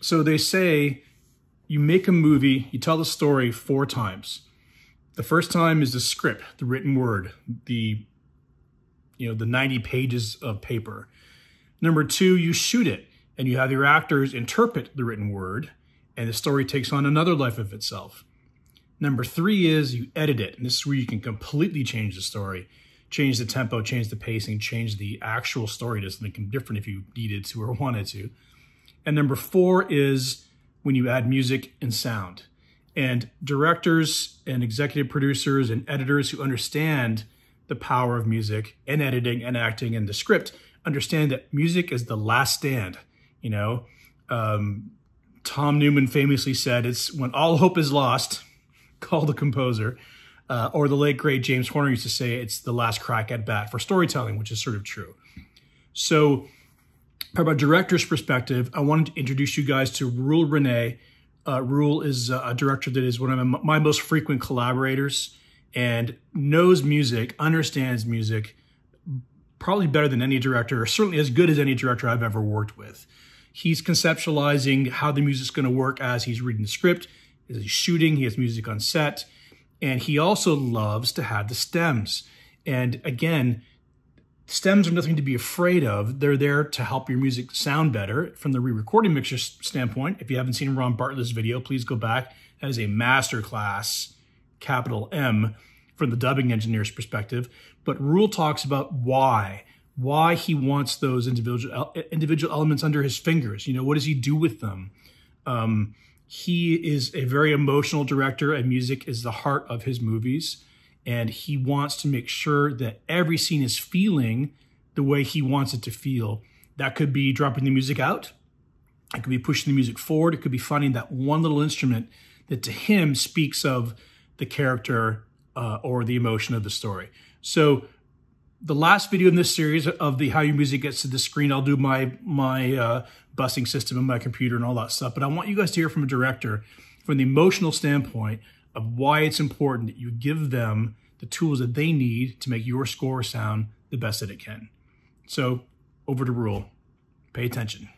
So they say you make a movie, you tell the story four times. The first time is the script, the written word, the you know, the 90 pages of paper. Number two, you shoot it and you have your actors interpret the written word and the story takes on another life of itself. Number three is you edit it. And this is where you can completely change the story, change the tempo, change the pacing, change the actual story to something different if you needed to or wanted to. And number four is when you add music and sound. And directors and executive producers and editors who understand the power of music and editing and acting and the script understand that music is the last stand. You know, um, Tom Newman famously said, "It's when all hope is lost, call the composer." Uh, or the late great James Horner used to say, "It's the last crack at bat for storytelling," which is sort of true. So from a director's perspective, I wanted to introduce you guys to Rule Renee. Uh, Rule is uh, a director that is one of my, most frequent collaborators and knows music, understands music, probably better than any director, or certainly as good as any director I've ever worked with. He's conceptualizing how the music's going to work as he's reading the script, as he's shooting, he has music on set, and he also loves to have the stems. And again, stems are nothing to be afraid of. They're there to help your music sound better. From the re-recording mixer standpoint, if you haven't seen Ron Bartlett's video, please go back. That is a masterclass, capital M, from the dubbing engineer's perspective. But Rule talks about why, why he wants those individual individual elements under his fingers. You know, what does he do with them? Um, he is a very emotional director, and music is the heart of his movies and he wants to make sure that every scene is feeling the way he wants it to feel. That could be dropping the music out. It could be pushing the music forward. It could be finding that one little instrument that to him speaks of the character uh, or the emotion of the story. So the last video in this series of the how your music gets to the screen, I'll do my my uh, busing system and my computer and all that stuff. But I want you guys to hear from a director from the emotional standpoint of why it's important that you give them the tools that they need to make your score sound the best that it can. So, over to rule. Pay attention.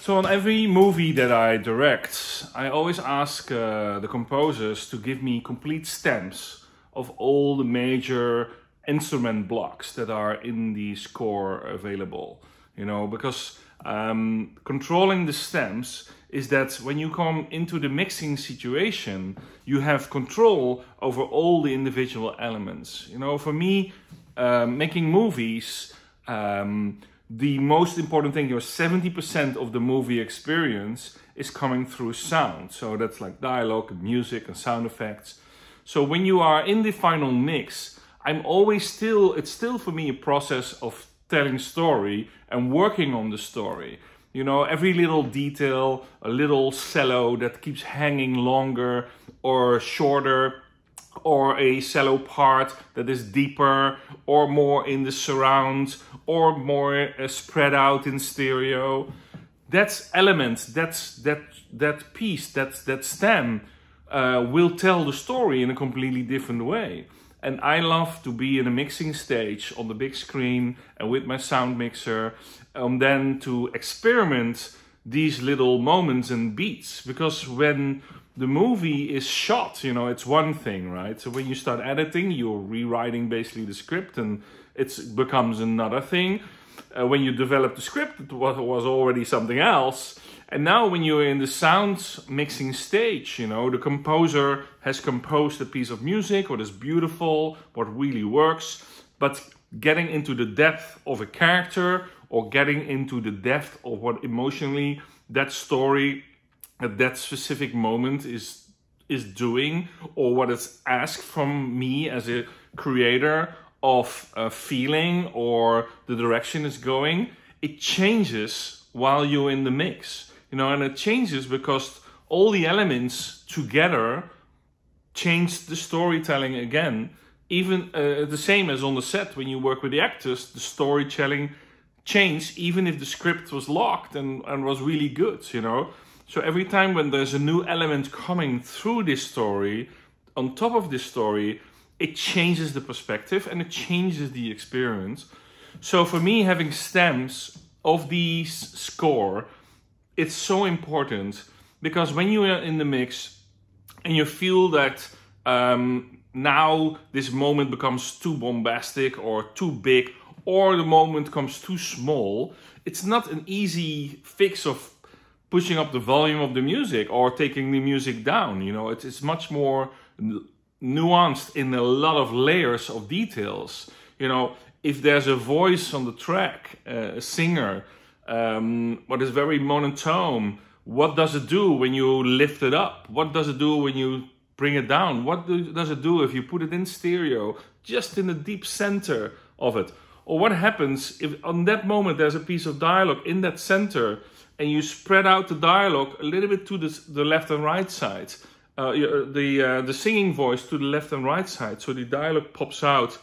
So, on every movie that I direct, I always ask uh, the composers to give me complete stems of all the major instrument blocks that are in the score available you know, because um, controlling the stems is that when you come into the mixing situation, you have control over all the individual elements. You know, for me, uh, making movies, um, the most important thing, your 70% of the movie experience is coming through sound. So that's like dialogue and music and sound effects. So when you are in the final mix, I'm always still, it's still for me a process of telling story and working on the story. You know, every little detail, a little cello that keeps hanging longer or shorter, or a cello part that is deeper or more in the surround or more uh, spread out in stereo. That's elements, that's that that piece, that's that stem uh, will tell the story in a completely different way. And I love to be in a mixing stage on the big screen and with my sound mixer, and um, then to experiment these little moments and beats. Because when the movie is shot, you know, it's one thing, right? So when you start editing, you're rewriting basically the script and it becomes another thing. Uh, when you develop the script, it was already something else. And now when you're in the sound mixing stage, you know, the composer has composed a piece of music, what is beautiful, what really works, but getting into the depth of a character or getting into the depth of what emotionally that story at that specific moment is is doing or what it's asked from me as a creator of a feeling or the direction it's going, it changes while you're in the mix you know, and it changes because all the elements together change the storytelling again. Even uh, the same as on the set when you work with the actors, the storytelling changes even if the script was locked and, and was really good, you know. So every time when there's a new element coming through this story, on top of this story, it changes the perspective and it changes the experience. So for me, having stems of these score it's so important because when you are in the mix and you feel that um, now this moment becomes too bombastic or too big or the moment comes too small, it's not an easy fix of pushing up the volume of the music or taking the music down. You know, it's, it's much more nuanced in a lot of layers of details. You know, if there's a voice on the track, uh, a singer um, what is very monotone. What does it do when you lift it up? What does it do when you bring it down? What do, does it do if you put it in stereo, just in the deep center of it? Or what happens if on that moment there's a piece of dialogue in that center and you spread out the dialogue a little bit to the, the left and right side, uh, uh, the, uh, the singing voice to the left and right side, so the dialogue pops out.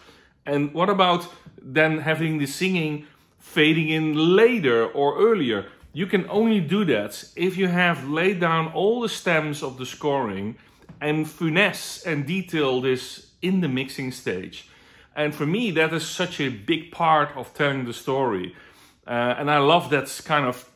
And what about then having the singing fading in later or earlier. You can only do that if you have laid down all the stems of the scoring and finesse and detail this in the mixing stage. And for me, that is such a big part of telling the story. Uh, and I love that kind of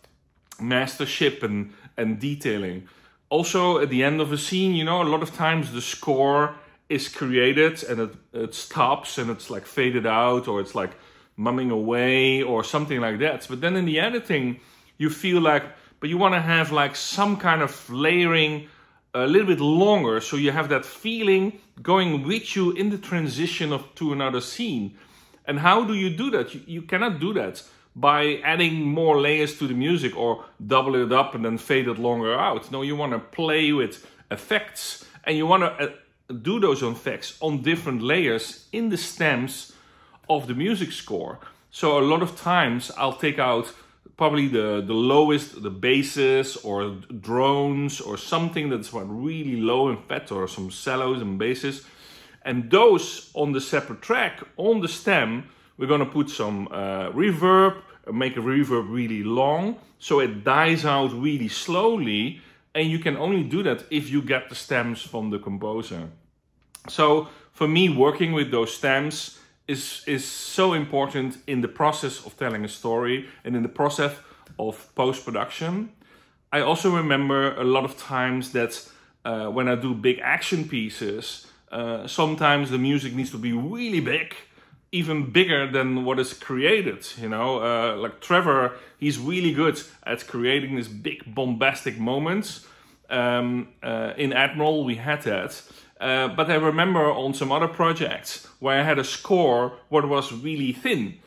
mastership and, and detailing. Also, at the end of a scene, you know, a lot of times the score is created and it, it stops and it's like faded out or it's like mumming away or something like that. But then in the editing, you feel like, but you want to have like some kind of layering a little bit longer so you have that feeling going with you in the transition of to another scene and how do you do that you, you, cannot do that by adding more layers to the music or double it up and then fade it longer out no you want to play with effects and you want to uh, do those effects on different layers in the stems of the music score. So a lot of times I'll take out probably the, the lowest, the basses or drones or something that's really low in fat or some cellos and basses. And those on the separate track, on the stem, we're gonna put some uh, reverb, make a reverb really long, so it dies out really slowly. And you can only do that if you get the stems from the composer. So for me, working with those stems, is is so important in the process of telling a story and in the process of post production. I also remember a lot of times that uh, when I do big action pieces, uh, sometimes the music needs to be really big, even bigger than what is created. You know, uh, like Trevor, he's really good at creating these big bombastic moments. Um, uh, in Admiral, we had that. Uh, but I remember on some other projects where I had a score what was really thin.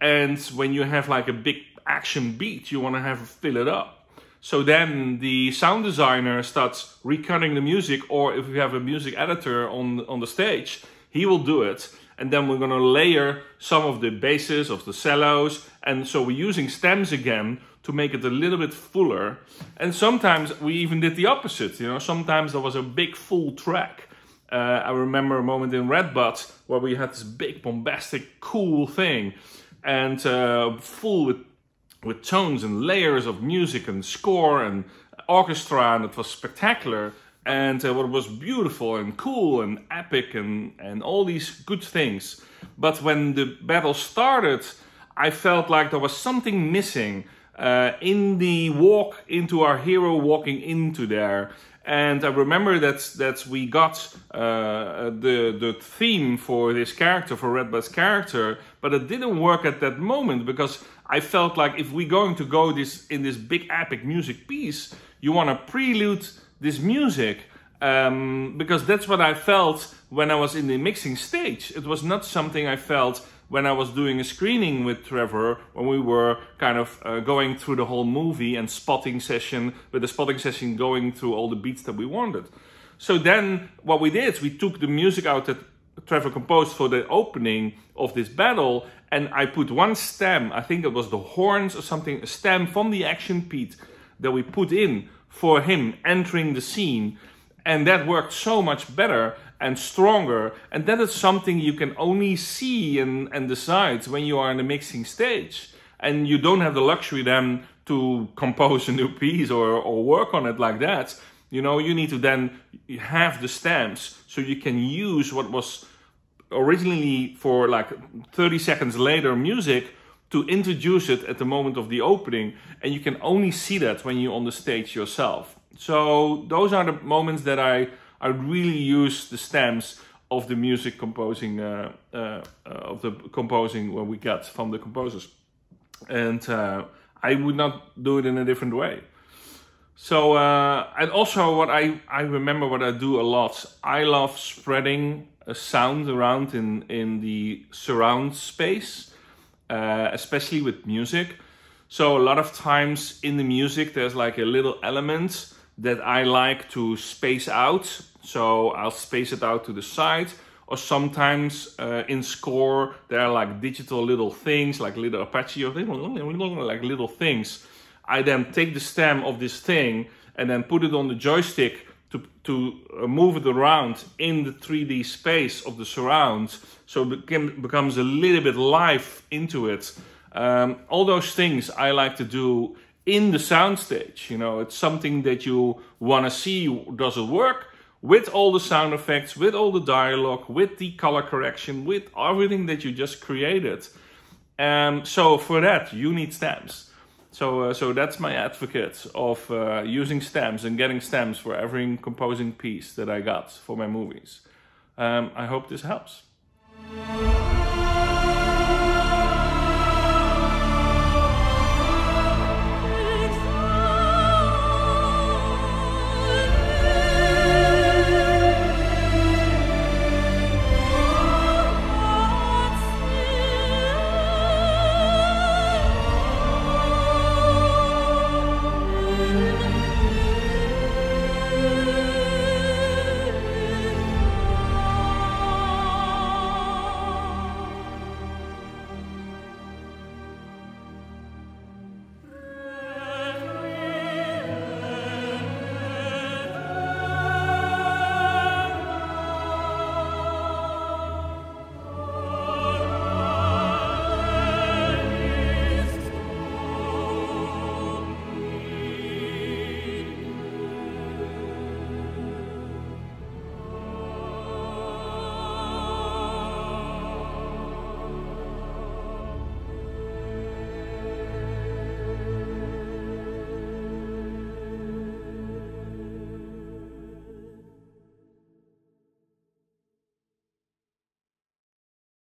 And when you have like a big action beat, you want to have fill it up. So then the sound designer starts recutting the music, or if you have a music editor on, on the stage, he will do it. And then we're going to layer some of the basses of the cellos. And so we're using stems again to make it a little bit fuller. And sometimes we even did the opposite, you know, sometimes there was a big full track uh, I remember a moment in Red Butt where we had this big, bombastic, cool thing and uh, full with, with tones and layers of music and score and orchestra, and it was spectacular. And uh, what was beautiful and cool and epic and, and all these good things. But when the battle started, I felt like there was something missing uh, in the walk into our hero walking into there. And I remember that that we got uh, the the theme for this character for Redbud's character, but it didn't work at that moment because I felt like if we're going to go this in this big epic music piece, you want to prelude this music um, because that's what I felt when I was in the mixing stage. It was not something I felt when I was doing a screening with Trevor, when we were kind of uh, going through the whole movie and spotting session, with the spotting session going through all the beats that we wanted. So then what we did is we took the music out that Trevor composed for the opening of this battle, and I put one stem, I think it was the horns or something, a stem from the action beat that we put in for him entering the scene. And that worked so much better and stronger. And that is something you can only see and, and decide when you are in the mixing stage. And you don't have the luxury then to compose a new piece or, or work on it like that. You know, you need to then have the stamps so you can use what was originally for like 30 seconds later music to introduce it at the moment of the opening. And you can only see that when you're on the stage yourself. So those are the moments that I I really use the stems of the music composing uh, uh, uh of the composing when we get from the composers, and uh, I would not do it in a different way. So uh, and also what I I remember what I do a lot. I love spreading a sound around in in the surround space, especially with music. So a lot of times in the music, there's like a little element that I like to space out. So I'll space it out to the side or sometimes uh, in score there are like digital little things like little apache or like little things i then take the stem of this thing and then put it on the joystick to, to uh, move it around in the 3d space of the surround so it became, becomes a little bit life into it um, all those things i like to do in the soundstage. You know, it's something that you want to see. Does it work? With all the sound effects, with all the dialogue, with the color correction, with everything that you just created. Um, so for that, you need stamps. So, uh, so that's my advocate of uh, using stamps and getting stamps for every composing piece that I got for my movies. Um, I hope this helps.